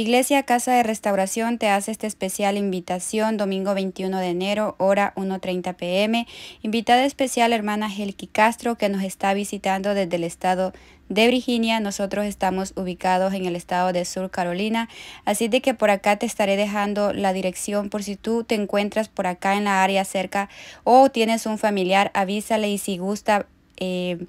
Iglesia Casa de Restauración te hace esta especial invitación domingo 21 de enero, hora 1.30 pm. Invitada especial hermana Helki Castro que nos está visitando desde el estado de Virginia. Nosotros estamos ubicados en el estado de Sur Carolina, así de que por acá te estaré dejando la dirección por si tú te encuentras por acá en la área cerca o tienes un familiar, avísale y si gusta... Eh,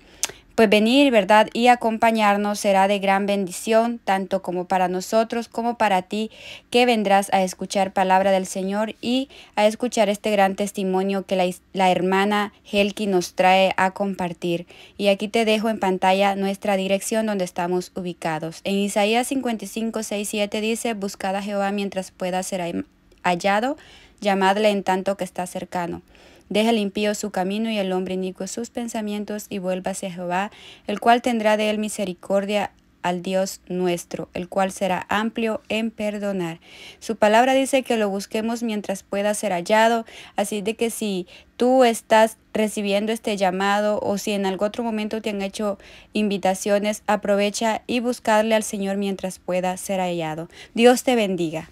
pues venir, ¿verdad? Y acompañarnos será de gran bendición, tanto como para nosotros como para ti, que vendrás a escuchar palabra del Señor y a escuchar este gran testimonio que la, hermana Helki nos trae a compartir. Y aquí te dejo en pantalla nuestra dirección donde estamos ubicados. En Isaías 55, 6, 7 dice, buscad a Jehová mientras pueda ser hallado, llamadle en tanto que está cercano. Deja el impío su camino y el hombre inicuo sus pensamientos y vuelva a Jehová, el cual tendrá de él misericordia al Dios nuestro, el cual será amplio en perdonar. Su palabra dice que lo busquemos mientras pueda ser hallado, así de que si tú estás recibiendo este llamado o si en algún otro momento te han hecho invitaciones, aprovecha y buscarle al Señor mientras pueda ser hallado. Dios te bendiga.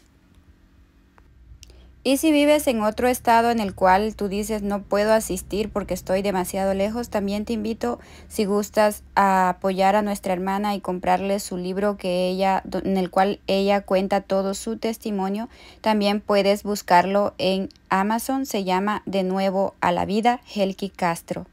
Y si vives en otro estado en el cual tú dices no puedo asistir porque estoy demasiado lejos, también te invito si gustas a apoyar a nuestra hermana y comprarle su libro que ella en el cual ella cuenta todo su testimonio. También puedes buscarlo en Amazon, se llama De nuevo a la vida, Helki Castro.